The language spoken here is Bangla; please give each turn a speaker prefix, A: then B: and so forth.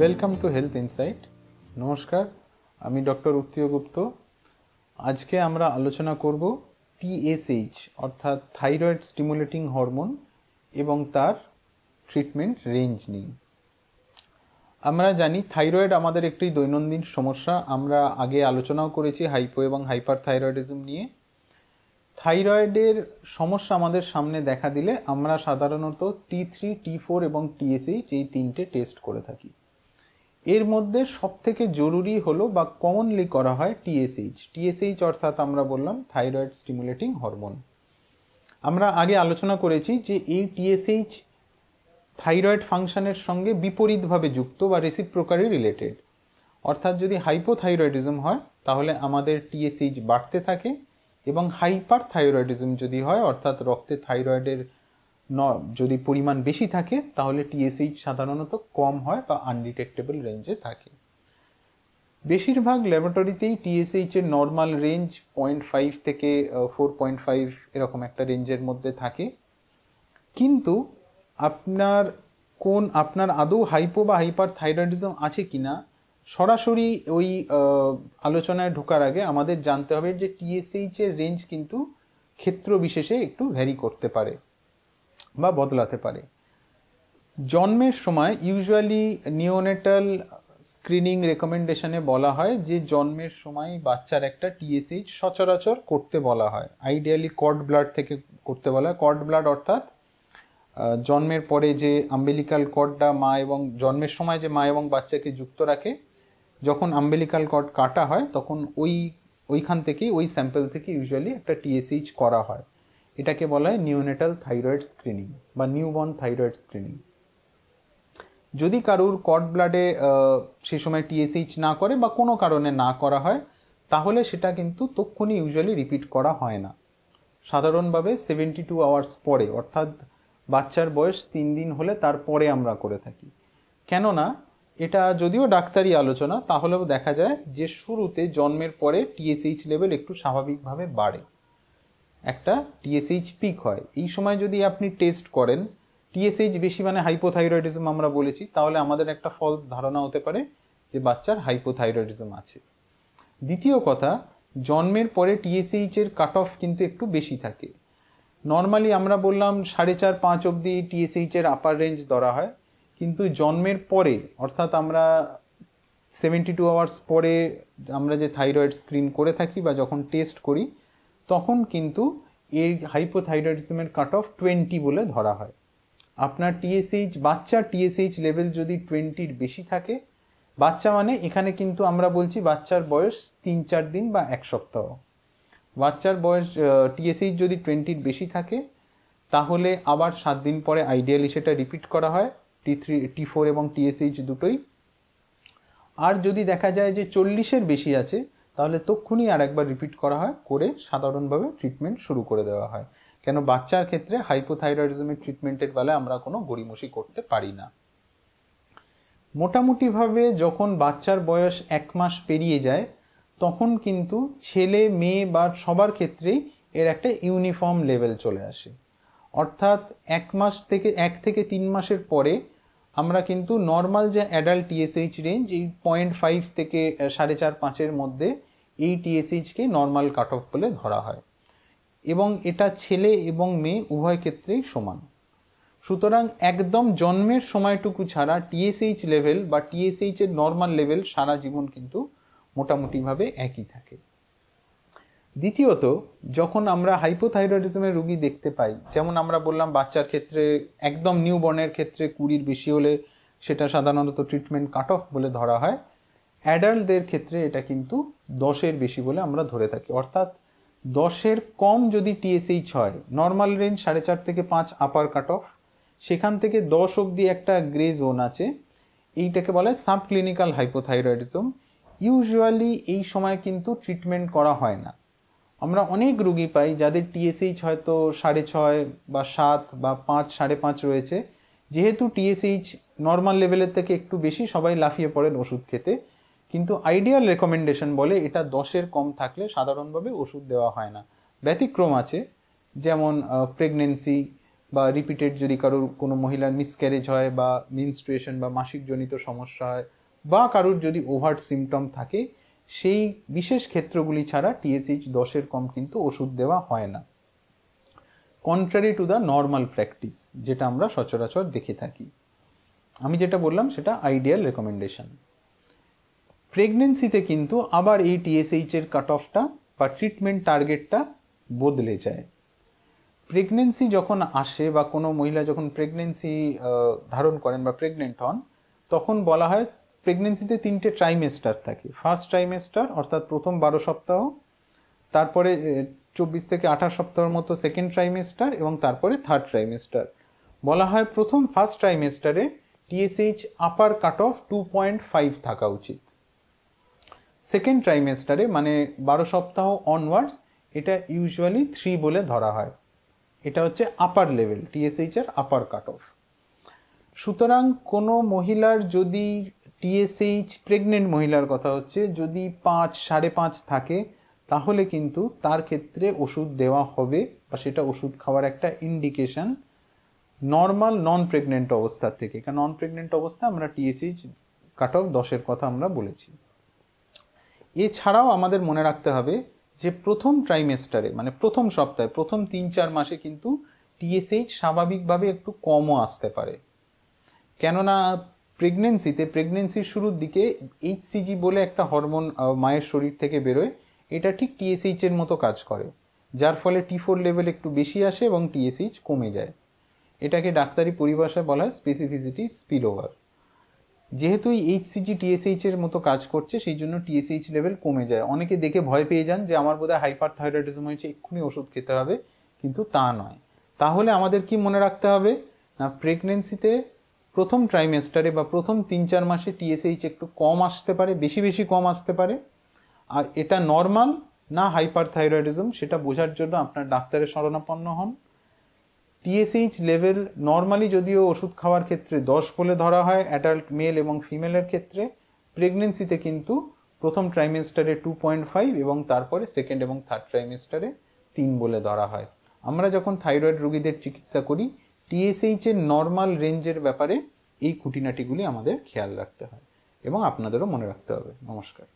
A: ওয়েলকাম টু হেলথ ইনসাইট নমস্কার আমি ডক্টর উত্তীয় গুপ্ত আজকে আমরা আলোচনা করব টিএসএইচ অর্থাৎ থাইরয়েড স্টিমুলেটিং হরমোন এবং তার ট্রিটমেন্ট রেঞ্জ নিয়ে আমরা জানি থাইরয়েড আমাদের একটি দৈনন্দিন সমস্যা আমরা আগে আলোচনাও করেছি হাইপো এবং হাইপার থাইরয়েডিজম নিয়ে থাইরয়েডের সমস্যা আমাদের সামনে দেখা দিলে আমরা সাধারণত টি থ্রি টি ফোর এবং টিএসএইচ এই তিনটে টেস্ট করে থাকি এর মধ্যে সবথেকে জরুরি হলো বা কমনলি করা হয় টিএসএইচ টিএসএইচ অর্থাৎ আমরা বললাম থাইরয়েড স্টিমুলেটিং হরমোন আমরা আগে আলোচনা করেছি যে এই টিএসএইচ থাইরয়েড ফাংশনের সঙ্গে বিপরীতভাবে যুক্ত বা রেসিপ্রোকারই রিলেটেড অর্থাৎ যদি হাইপোথাইরয়েডিজম হয় তাহলে আমাদের টিএসএইচ বাড়তে থাকে এবং হাইপার থাইরয়েডিজম যদি হয় অর্থাৎ রক্তে থাইরয়েডের ন যদি পরিমাণ বেশি থাকে তাহলে টিএসএইচ সাধারণত কম হয় বা আনডিটেক্টেবল রেঞ্জে থাকে বেশিরভাগ ল্যাবরেটরিতেই এর নর্মাল রেঞ্জ পয়েন্ট ফাইভ থেকে ফোর পয়েন্ট ফাইভ এরকম একটা রেঞ্জের মধ্যে থাকে কিন্তু আপনার কোন আপনার আদৌ হাইপো বা হাইপার থাইরয়েডিজম আছে কি না সরাসরি ওই আলোচনায় ঢোকার আগে আমাদের জানতে হবে যে এর রেঞ্জ কিন্তু ক্ষেত্র বিশেষে একটু ভ্যারি করতে পারে বা বদলাতে পারে জন্মের সময় ইউজুয়ালি নিওনেটাল স্ক্রিনিং রেকমেন্ডেশনে বলা হয় যে জন্মের সময় বাচ্চার একটা টিএসএইচ সচরাচর করতে বলা হয় আইডিয়ালি কড ব্লাড থেকে করতে বলা হয় কড ব্লাড অর্থাৎ জন্মের পরে যে আম্বেলিকাল কর্ডটা মা এবং জন্মের সময় যে মা এবং বাচ্চাকে যুক্ত রাখে যখন আম্বেলিকাল কর্ড কাটা হয় তখন ওই ওইখান থেকেই ওই স্যাম্পেল থেকে ইউজুয়ালি একটা টিএসএইচ করা হয় এটাকে বলা হয় নিউনেটাল থাইরয়েড স্ক্রিনিং বা নিউবর্ন থাইরয়েড স্ক্রিনিং যদি কারুর কট ব্লাডে সে সময় টিএসএইচ না করে বা কোনো কারণে না করা হয় তাহলে সেটা কিন্তু তক্ষণি ইউজুয়ালি রিপিট করা হয় না সাধারণভাবে সেভেন্টি টু আওয়ার্স পরে অর্থাৎ বাচ্চার বয়স তিন দিন হলে তারপরে আমরা করে থাকি কেননা এটা যদিও ডাক্তারি আলোচনা তাহলেও দেখা যায় যে শুরুতে জন্মের পরে টিএসএইচ লেভেল একটু স্বাভাবিকভাবে বাড়ে একটা টিএসএইচ পিক হয় এই সময় যদি আপনি টেস্ট করেন টিএসএইচ বেশি মানে হাইপোথাইরয়েডিজম আমরা বলেছি তাহলে আমাদের একটা ফলস ধারণা হতে পারে যে বাচ্চার হাইপোথাইরয়েডিজম আছে দ্বিতীয় কথা জন্মের পরে টিএসএইচ এর কাট অফ কিন্তু একটু বেশি থাকে নর্মালি আমরা বললাম সাড়ে চার পাঁচ অবধি টিএসএইচ এর আপার রেঞ্জ ধরা হয় কিন্তু জন্মের পরে অর্থাৎ আমরা সেভেন্টি টু আওয়ার্স পরে আমরা যে থাইরয়েড স্ক্রিন করে থাকি বা যখন টেস্ট করি তখন কিন্তু এর হাইপোথাইরয়েডিজমের কাট অফ টোয়েন্টি বলে ধরা হয় আপনার টিএসএইচ বাচ্চার টিএসএইচ লেভেল যদি টোয়েন্টির বেশি থাকে বাচ্চা মানে এখানে কিন্তু আমরা বলছি বাচ্চার বয়স তিন চার দিন বা এক সপ্তাহ বাচ্চার বয়স টিএসএইচ যদি টোয়েন্টির বেশি থাকে তাহলে আবার সাত দিন পরে আইডিয়ালি সেটা রিপিট করা হয় টি থ্রি টি ফোর এবং টিএসএইচ দুটোই আর যদি দেখা যায় যে চল্লিশের বেশি আছে তাহলে তক্ষুনি আর একবার রিপিট করা হয় করে সাধারণভাবে ট্রিটমেন্ট শুরু করে দেওয়া হয় কেন বাচ্চার ক্ষেত্রে হাইপোথাইরয়েডিজমের ট্রিটমেন্টের বেলায় আমরা কোনো গড়িমসি করতে পারি না মোটামুটিভাবে যখন বাচ্চার বয়স এক মাস পেরিয়ে যায় তখন কিন্তু ছেলে মেয়ে বা সবার ক্ষেত্রেই এর একটা ইউনিফর্ম লেভেল চলে আসে অর্থাৎ এক মাস থেকে এক থেকে তিন মাসের পরে আমরা কিন্তু নর্মাল যে অ্যাডাল্ট টিএসএইচ রেঞ্জ এই পয়েন্ট ফাইভ থেকে সাড়ে চার পাঁচের মধ্যে এই টিএসএইচকে নর্মাল কাট অফ বলে ধরা হয় এবং এটা ছেলে এবং মেয়ে উভয় ক্ষেত্রেই সমান সুতরাং একদম জন্মের সময়টুকু ছাড়া টিএসএইচ লেভেল বা টিএসএইচের নর্মাল লেভেল সারা জীবন কিন্তু মোটামুটিভাবে একই থাকে দ্বিতীয়ত যখন আমরা হাইপোথাইরয়েডিজমের রুগী দেখতে পাই যেমন আমরা বললাম বাচ্চার ক্ষেত্রে একদম নিউবর্নের ক্ষেত্রে কুড়ির বেশি হলে সেটা সাধারণত ট্রিটমেন্ট কাট অফ বলে ধরা হয় অ্যাডাল্টদের ক্ষেত্রে এটা কিন্তু দশের বেশি বলে আমরা ধরে থাকি অর্থাৎ দশের কম যদি টিএসএইচ হয় নর্মাল রেঞ্জ সাড়ে চার থেকে পাঁচ আপার কাট অফ সেখান থেকে দশ অবধি একটা গ্রে জোন আছে এইটাকে বলে সাব ক্লিনিক্যাল হাইপোথাইরয়েডিজম ইউজুয়ালি এই সময় কিন্তু ট্রিটমেন্ট করা হয় না আমরা অনেক রুগী পাই যাদের টিএসএইচ হয়তো সাড়ে ছয় বা সাত বা পাঁচ সাড়ে পাঁচ রয়েছে যেহেতু টিএসএইচ নর্মাল লেভেলের থেকে একটু বেশি সবাই লাফিয়ে পড়েন ওষুধ খেতে কিন্তু আইডিয়াল রেকমেন্ডেশন বলে এটা দশের কম থাকলে সাধারণভাবে ওষুধ দেওয়া হয় না ব্যতিক্রম আছে যেমন প্রেগনেন্সি বা রিপিটেড যদি কারোর কোনো মহিলার মিসক্যারেজ হয় বা মিনস্ট্রুয়েশন বা মাসিকজনিত সমস্যা হয় বা কারোর যদি ওভার সিমটম থাকে সেই বিশেষ ক্ষেত্রগুলি ছাড়া টিএসএইচ দশের কম কিন্তু ওষুধ দেওয়া হয় না contrary to the normal practice যেটা আমরা সচরাচর দেখে থাকি আমি যেটা বললাম সেটা আইডিয়াল রেকমেন্ডেশন প্রেগনেন্সিতে কিন্তু আবার এই টিএসএইচের কাট অফটা বা ট্রিটমেন্ট টার্গেটটা বদলে যায় প্রেগনেন্সি যখন আসে বা কোনো মহিলা যখন প্রেগনেন্সি ধারণ করেন বা প্রেগনেন্ট হন তখন বলা হয় প্রেগনেন্সিতে তিনটে ট্রাইমেস্টার থাকে ফার্স্ট ট্রাইমেস্টার অর্থাৎ প্রথম বারো সপ্তাহ তারপরে চব্বিশ থেকে আঠাশ সপ্তাহের মতো সেকেন্ড ট্রাইমেস্টার এবং তারপরে থার্ড ট্রাইমেস্টার বলা হয় প্রথম ফার্স্ট ট্রাইমেস্টারে TSH upper cut off two point five থাকা উচিত সেকেন্ড ট্রাইমেস্টারে মানে বারো সপ্তাহ অনওয়ার্ডস এটা ইউজুয়ালি থ্রি বলে ধরা হয় এটা হচ্ছে আপার লেভেল টিএসএইচের আপার কাট অফ সুতরাং কোনো মহিলার যদি টিএসএইচ প্রেগনেন্ট মহিলার কথা হচ্ছে যদি পাঁচ সাড়ে পাঁচ থাকে তাহলে কিন্তু তার ক্ষেত্রে ওষুধ দেওয়া হবে বা সেটা ওষুধ খাওয়ার একটা ইন্ডিকেশান নর্মাল নন প্রেগনেন্ট অবস্থা থেকে কারণ নন প্রেগনেন্ট অবস্থা আমরা টিএসএইচ কাট অফ দশের কথা আমরা বলেছি এছাড়াও আমাদের মনে রাখতে হবে যে প্রথম ট্রাইমেস্টারে মানে প্রথম সপ্তাহে প্রথম তিন চার মাসে কিন্তু টিএসএইচ স্বাভাবিকভাবে একটু কমও আসতে পারে কেননা প্রেগনেন্সিতে প্রেগনেন্সির শুরুর দিকে এইচসিজি বলে একটা হরমোন মায়ের শরীর থেকে বেরোয় এটা ঠিক টিএসএইচের মতো কাজ করে যার ফলে টি ফোর লেভেল একটু বেশি আসে এবং টিএসএইচ কমে যায় এটাকে ডাক্তারি পরিভাষায় বলা হয় স্পেসিফিসিটি স্পিল ওভার যেহেতু এইচসিজি টিএসএইচ এর মতো কাজ করছে সেই জন্য টিএসএইচ লেভেল কমে যায় অনেকে দেখে ভয় পেয়ে যান যে আমার বোধহয় হাইপার থাইরয়েডিজম হয়েছে এক্ষুনি ওষুধ খেতে হবে কিন্তু তা নয় তাহলে আমাদের কি মনে রাখতে হবে না প্রেগনেন্সিতে প্রথম ট্রাইমেস্টারে বা প্রথম তিন চার মাসে টিএসএইচ একটু কম আসতে পারে বেশি বেশি কম আসতে পারে আর এটা নর্মাল না হাইপার থাইরয়েডিজম সেটা বোঝার জন্য আপনার ডাক্তারের শরণাপন্ন হন টিএসএইচ লেভেল নর্মালি যদিও ওষুধ খাওয়ার ক্ষেত্রে দশ বলে ধরা হয় অ্যাডাল্ট মেল এবং ফিমেলের ক্ষেত্রে প্রেগনেন্সিতে কিন্তু প্রথম ট্রাইমেস্টারে টু পয়েন্ট ফাইভ এবং তারপরে সেকেন্ড এবং থার্ড ট্রাইমেস্টারে তিন বলে ধরা হয় আমরা যখন থাইরয়েড রোগীদের চিকিৎসা করি টিএসএইচের নর্মাল রেঞ্জের ব্যাপারে এই খুঁটিনাটিগুলি আমাদের খেয়াল রাখতে হয় এবং আপনাদেরও মনে রাখতে হবে নমস্কার